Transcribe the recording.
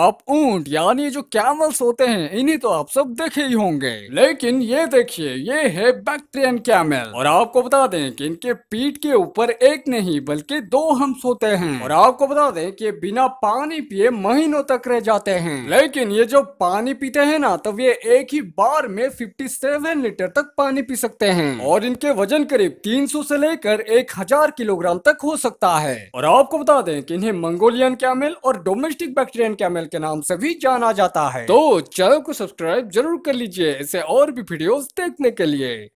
आप ऊंट यानी जो कैमल्स होते हैं इन्हीं तो आप सब देखे ही होंगे लेकिन ये देखिए ये है बैक्ट्रियन कैमल और आपको बता दें कि इनके पीठ के ऊपर एक नहीं बल्कि दो हम्स होते हैं और आपको बता दें कि बिना पानी पिए महीनों तक रह जाते हैं लेकिन ये जो पानी पीते हैं ना तब ये एक ही बार में फिफ्टी सेवन लीटर तक पानी पी सकते हैं और इनके वजन करीब तीन सौ से लेकर एक हजार किलोग्राम तक हो सकता है और आपको बता दें की इन्हें मंगोलियन कैमल और डोमेस्टिक बैक्ट्रियन कैमल चैनल के नाम से भी जाना जाता है तो चैनल को सब्सक्राइब जरूर कर लीजिए ऐसे और भी वीडियोस देखने के लिए